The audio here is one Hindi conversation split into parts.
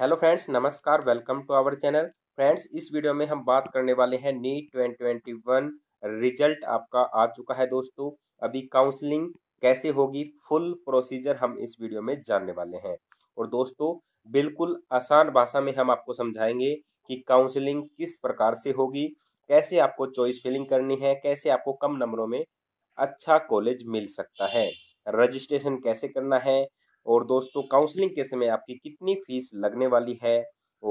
हेलो फ्रेंड्स नमस्कार welcome to our channel friends इस वीडियो में हम बात करने वाले हैं NEET twenty twenty one result आपका आ चुका है दोस्तों अभी काउंसलिंग कैसे होगी फुल प्रोसीजर हम इस वीडियो में जानने वाले हैं और दोस्तों बिल्कुल आसान भाषा में हम आपको समझाएंगे कि काउंसलिंग किस प्रकार से होगी कैसे आपको चॉइस फिलिंग करनी है कैसे आपको कम नंबरों में अच्छा कॉलेज मिल सकता है रजिस्ट्रेशन कैसे करना है और दोस्तों काउंसलिंग के समय आपकी कितनी फीस लगने वाली है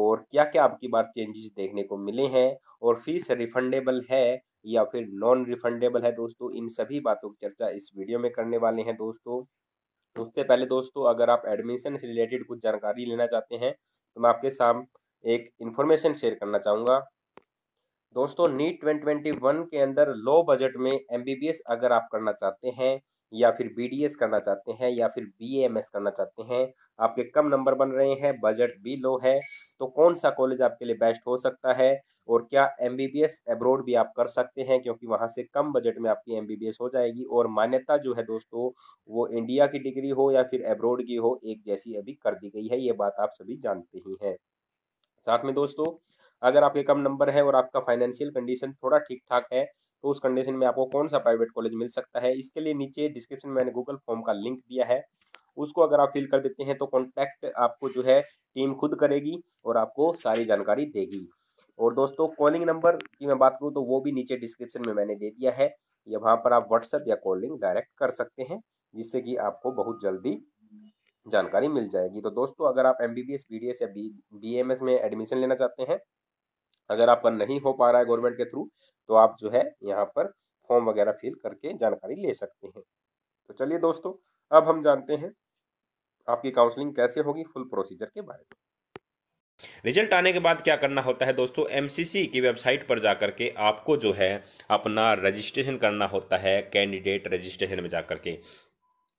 और क्या क्या आपकी बार चेंजेस देखने को मिले हैं और फीस रिफंडेबल है या फिर नॉन रिफंडेबल है दोस्तों इन सभी बातों की चर्चा इस वीडियो में करने वाले हैं दोस्तों उससे पहले दोस्तों अगर आप एडमिशन से रिलेटेड कुछ जानकारी लेना चाहते हैं तो मैं आपके साम एक इन्फॉर्मेशन शेयर करना चाहूँगा दोस्तों नीट ट्वेंटी ट्वेंटी वन के अंदर लो बजट में एम अगर आप करना चाहते हैं या फिर बी करना चाहते हैं या फिर बी करना चाहते हैं आपके कम नंबर बन रहे हैं बजट भी लो है तो कौन सा कॉलेज आपके लिए बेस्ट हो सकता है और क्या M B B S abroad भी आप कर सकते हैं क्योंकि वहाँ से कम बजट में आपकी एम बी बी एस हो जाएगी और मान्यता जो है दोस्तों वो इंडिया की डिग्री हो या फिर एब्रोड की हो एक जैसी अभी कर दी गई है ये बात आप सभी जानते ही हैं साथ में दोस्तों अगर आपके कम नंबर है और आपका फाइनेंशियल कंडीशन थोड़ा ठीक ठाक है तो उस कंडीशन में आपको कौन सा प्राइवेट कॉलेज मिल सकता है इसके लिए नीचे डिस्क्रिप्शन में मैंने गूगल फॉर्म का लिंक दिया है उसको अगर आप फिल कर देते हैं तो कॉन्टैक्ट आपको जो है टीम खुद करेगी और आपको सारी जानकारी देगी और दोस्तों कॉलिंग नंबर की मैं बात करूँ तो वो भी नीचे डिस्क्रिप्शन में मैंने दे दिया है या वहाँ पर आप व्हाट्सएप या कॉलिंग डायरेक्ट कर सकते हैं जिससे कि आपको बहुत जल्दी जानकारी मिल जाएगी तो दोस्तों अगर आप M B B S B D S या बी बी एम एस में एडमिशन लेना चाहते हैं अगर आपका नहीं हो पा रहा है गवर्नमेंट के थ्रू तो आप जो है यहाँ पर फॉर्म वगैरह फिल करके जानकारी ले सकते हैं तो चलिए दोस्तों अब हम जानते हैं आपकी काउंसलिंग कैसे होगी फुल प्रोसीजर के बारे में रिजल्ट आने के बाद क्या करना होता है दोस्तों एमसीसी की वेबसाइट पर जा के आपको जो है अपना रजिस्ट्रेशन करना होता है कैंडिडेट रजिस्ट्रेशन में जा के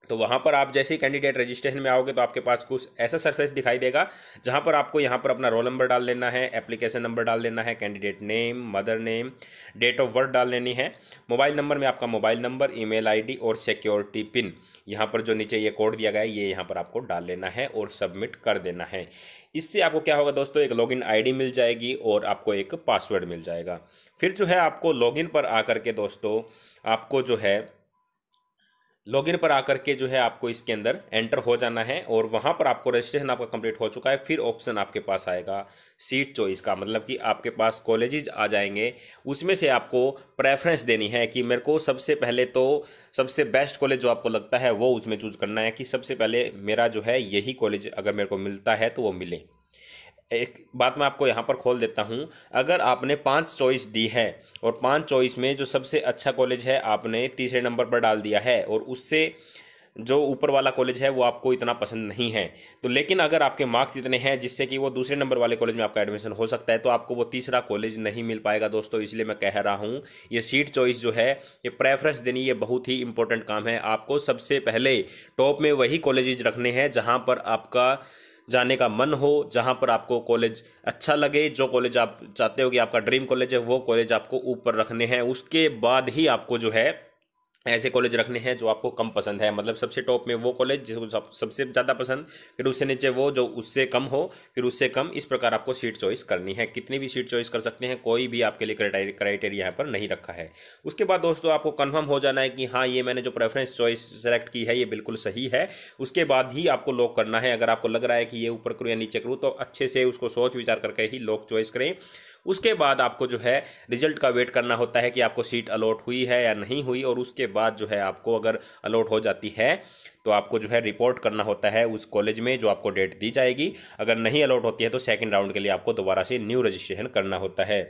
तो वहाँ पर आप जैसे ही कैंडिडेट रजिस्ट्रेशन में आओगे तो आपके पास कुछ ऐसा सरफेस दिखाई देगा जहाँ पर आपको यहाँ पर अपना रोल नंबर डाल लेना है एप्लीकेशन नंबर डाल लेना है candidate name mother name date of birth डाल लेनी है मोबाइल नंबर में आपका मोबाइल नंबर ईमेल आईडी और सिक्योरिटी पिन यहाँ पर जो नीचे ये कोड दिया गया है ये यहाँ पर आपको डाल लेना है और सबमिट कर देना है इससे आपको क्या होगा दोस्तों एक लॉगिन आईडी मिल जाएगी और आपको एक पासवर्ड मिल जाएगा फिर जो है आपको लॉगिन पर आकर के दोस्तों आपको जो है लॉगिन पर आकर के जो है आपको इसके अंदर एंटर हो जाना है और वहाँ पर आपको रजिस्ट्रेशन आपका कंप्लीट हो चुका है फिर ऑप्शन आपके पास आएगा सीट चॉइस का मतलब कि आपके पास कॉलेजेज आ जाएंगे उसमें से आपको प्रेफरेंस देनी है कि मेरे को सबसे पहले तो सबसे बेस्ट कॉलेज जो आपको लगता है वो उसमें चूज करना है कि सबसे पहले मेरा जो है यही कॉलेज अगर मेरे को मिलता है तो वो मिले एक बात मैं आपको यहाँ पर खोल देता हूँ अगर आपने पांच चॉइस दी है और पांच चॉइस में जो सबसे अच्छा कॉलेज है आपने तीसरे नंबर पर डाल दिया है और उससे जो ऊपर वाला कॉलेज है वो आपको इतना पसंद नहीं है तो लेकिन अगर आपके मार्क्स इतने हैं जिससे कि वो दूसरे नंबर वाले कॉलेज में आपका एडमिशन हो सकता है तो आपको वो तीसरा कॉलेज नहीं मिल पाएगा दोस्तों इसलिए मैं कह रहा हूँ ये सीट चॉइस जो है ये प्रेफरेंस देनी ये बहुत ही इंपॉर्टेंट काम है आपको सबसे पहले टॉप में वही कॉलेज रखने हैं जहाँ पर आपका जाने का मन हो जहाँ पर आपको कॉलेज अच्छा लगे जो कॉलेज आप चाहते हो कि आपका ड्रीम कॉलेज है वो कॉलेज आपको ऊपर रखने हैं उसके बाद ही आपको जो है ऐसे कॉलेज रखने हैं जो आपको कम पसंद है मतलब सबसे टॉप में वो कॉलेज जिसको सबसे ज़्यादा पसंद फिर उससे नीचे वो जो उससे कम हो फिर उससे कम इस प्रकार आपको सीट चॉइस करनी है कितनी भी सीट चॉइस कर सकते हैं कोई भी आपके लिए क्राइटेरिया यहाँ पर नहीं रखा है उसके बाद दोस्तों आपको कन्फर्म हो जाना है कि हाँ ये मैंने जो प्रेफरेंस चॉइस सेलेक्ट की है ये बिल्कुल सही है उसके बाद ही आपको लॉक करना है अगर आपको लग रहा है कि ये ऊपर करूँ या नीचे करूँ तो अच्छे से उसको सोच विचार करके ही लॉक चॉइस करें उसके बाद आपको जो है रिजल्ट का वेट करना होता है कि आपको सीट अलॉट हुई है या नहीं हुई और उसके बाद जो है आपको अगर अलॉट हो जाती है तो आपको जो है रिपोर्ट करना होता है उस कॉलेज में जो आपको डेट दी जाएगी अगर नहीं अलॉट होती है तो सेकेंड राउंड के लिए आपको दोबारा से न्यू रजिस्ट्रेशन करना होता है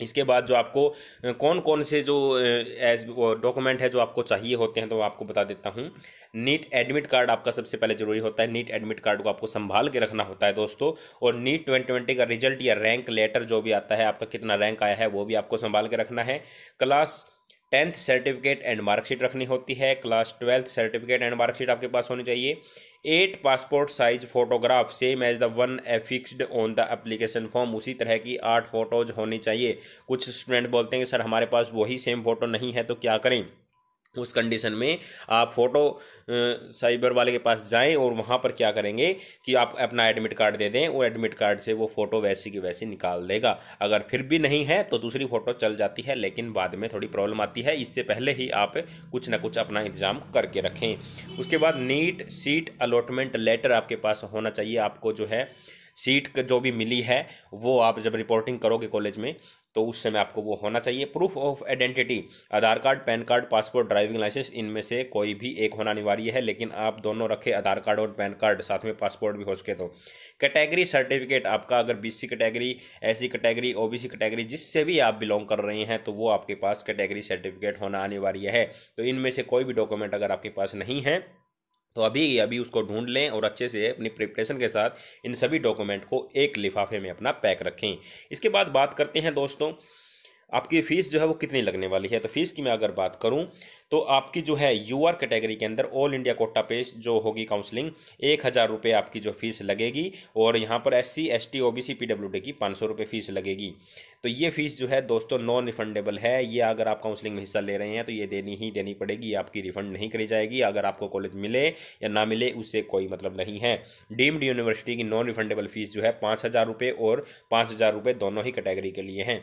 इसके बाद जो आपको कौन कौन से जो एज डॉक्यूमेंट है जो आपको चाहिए होते हैं तो आपको बता देता हूँ नीट एडमिट कार्ड आपका सबसे पहले जरूरी होता है नीट एडमिट कार्ड को आपको संभाल के रखना होता है दोस्तों और नीट ट्वेंटी ट्वेंटी का रिजल्ट या रैंक लेटर जो भी आता है आपका कितना रैंक आया है वो भी आपको संभाल के रखना है class tenth certificate and marksheet रखनी होती है class twelfth certificate and marksheet आपके पास होनी चाहिए eight passport size photograph same as the one affixed on the application form उसी तरह की आठ फोटोज होनी चाहिए कुछ स्टूडेंट बोलते हैं कि सर हमारे पास वही सेम फोटो नहीं है तो क्या करें उस कंडीशन में आप फोटो साइबर वाले के पास जाएं और वहाँ पर क्या करेंगे कि आप अपना एडमिट कार्ड दे दें वो एडमिट कार्ड से वो फ़ोटो वैसी की वैसी निकाल देगा अगर फिर भी नहीं है तो दूसरी फ़ोटो चल जाती है लेकिन बाद में थोड़ी प्रॉब्लम आती है इससे पहले ही आप कुछ ना कुछ अपना इंतजाम करके रखें उसके बाद नीट सीट अलॉटमेंट लेटर आपके पास होना चाहिए आपको जो है सीट जो भी मिली है वो आप जब रिपोर्टिंग करोगे कॉलेज में तो उस समय आपको वो होना चाहिए proof of identity Aadhaar card PAN card passport driving licence इनमें से कोई भी एक होना अनिवार्य है लेकिन आप दोनों रखें आधार कार्ड और पैन कार्ड साथ में पासपोर्ट भी हो सके तो कैटेगरी सर्टिफिकेट आपका अगर बीसी कैटेगरी ऐसी कैटेगरी ओबीसी कैटेगरी जिससे भी आप बिलोंग कर रहे हैं तो वो आपके पास कैटेगरी सर्टिफिकेट होना अनिवार्य है तो इनमें से कोई भी डॉक्यूमेंट अगर आपके पास नहीं है तो अभी अभी उसको ढूंढ लें और अच्छे से अपनी प्रिपरेशन के साथ इन सभी डॉक्यूमेंट को एक लिफाफे में अपना पैक रखें इसके बाद बात करते हैं दोस्तों आपकी फ़ीस जो है वो कितनी लगने वाली है तो फीस की मैं अगर बात करूं तो आपकी जो है यूआर कैटेगरी के अंदर ऑल इंडिया कोटा पे जो होगी काउंसलिंग एक हज़ार रुपये आपकी जो फीस लगेगी और यहाँ पर S C S T O B C P W D की पाँच सौ रुपये फीस लगेगी तो ये फीस जो है दोस्तों नॉन रिफंडेबल है ये अगर आप काउंसलिंग में हिस्सा ले रहे हैं तो ये देनी ही देनी पड़ेगी आपकी रिफंड नहीं करी जाएगी अगर आपको कॉलेज मिले या ना मिले उससे कोई मतलब नहीं है डीम्ड यूनिवर्सिटी की नॉन रिफंडेबल फीस जो है पाँच हज़ार रुपये और पाँच हज़ार रुपये दोनों ही कैटेगरी के लिए हैं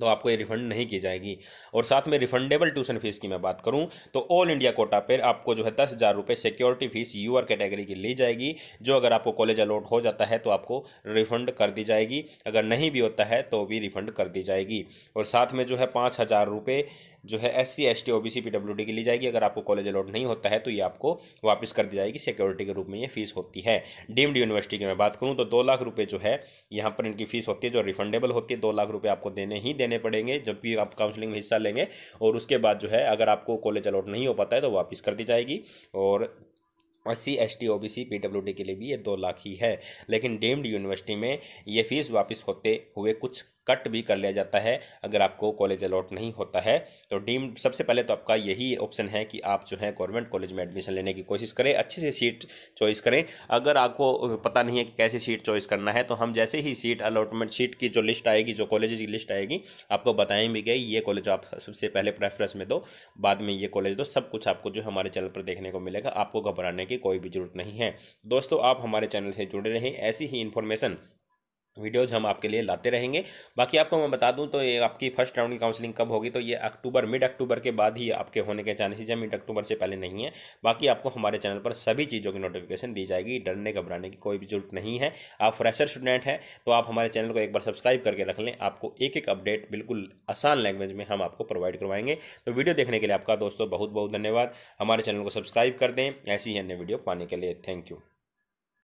तो आपको ये रिफंड नहीं की जाएगी और साथ में रिफंडेबल ट्यूशन फीस की मैं बात करूं तो ऑल इंडिया कोटा पर आपको जो है दस हज़ार रुपये सिक्योरिटी फीस आर कैटेगरी की ली जाएगी जो अगर आपको कॉलेज अलॉट हो जाता है तो आपको रिफंड कर दी जाएगी अगर नहीं भी होता है तो भी रिफंड कर दी जाएगी और साथ में जो है पाँच हज़ार रुपये जो है S C S T O B C P W D की ली जाएगी अगर आपको कॉलेज अलॉट नहीं होता है तो ये आपको वापस कर दी जाएगी सिक्योरिटी के रूप में ये फीस होती है डीम्ड यूनिवर्सिटी की मैं बात करूँ तो दो लाख रुपये जो है यहाँ पर इनकी फीस होती है जो रिफंडेबल होती है दो लाख रुपये आपको देने ही देने पड़ेंगे जब भी आप काउंसिलिंग में हिस्सा लेंगे और उसके बाद जो है अगर आपको कॉलेज अलॉट नहीं हो पाता है तो वापस कर दी जाएगी और S C S T O B C P W D के लिए भी ये दो लाख ही है लेकिन डीम्ड यूनिवर्सिटी में ये फीस वापस होते हुए कुछ कट भी कर लिया जाता है अगर आपको कॉलेज अलॉट नहीं होता है तो डीम सबसे पहले तो आपका यही ऑप्शन है कि आप जो है गवर्नमेंट कॉलेज में एडमिशन लेने की कोशिश करें अच्छे से सीट चॉइस करें अगर आपको पता नहीं है कि कैसे सीट चॉइस करना है तो हम जैसे ही सीट अलॉटमेंट सीट की जो लिस्ट आएगी जो कॉलेज की लिस्ट आएगी आपको बताएं भी गई ये कॉलेज आप सबसे पहले प्रेफरेंस में दो बाद में ये कॉलेज दो सब कुछ आपको जो हमारे चैनल पर देखने को मिलेगा आपको घबराने की कोई भी जरूरत नहीं है दोस्तों आप हमारे चैनल से जुड़े रहें ऐसी ही इन्फॉर्मेशन वीडियोज़ हम आपके लिए लाते रहेंगे बाकी आपको मैं बता दूं तो ये आपकी फर्स्ट राउंड की काउंसलिंग कब होगी तो ये अक्टूबर मिड अक्टूबर के बाद ही आपके होने के चांसेस हैं मिड अक्टूबर से पहले नहीं है बाकी आपको हमारे चैनल पर सभी चीज़ों की नोटिफिकेशन दी जाएगी डरने घबराने की कोई भी जरूरत नहीं है आप फ्रेशर स्टूडेंट हैं तो आप हमारे चैनल को एक बार सब्सक्राइब करके रख लें आपको एक एक अपडेट बिल्कुल आसान लैंग्वेज में हम आपको प्रोवाइड करवाएंगे तो वीडियो देखने के लिए आपका दोस्तों बहुत बहुत धन्यवाद हमारे चैनल को सब्सक्राइब कर दें ऐसी ही अन्य वीडियो पाने के लिए थैंक यू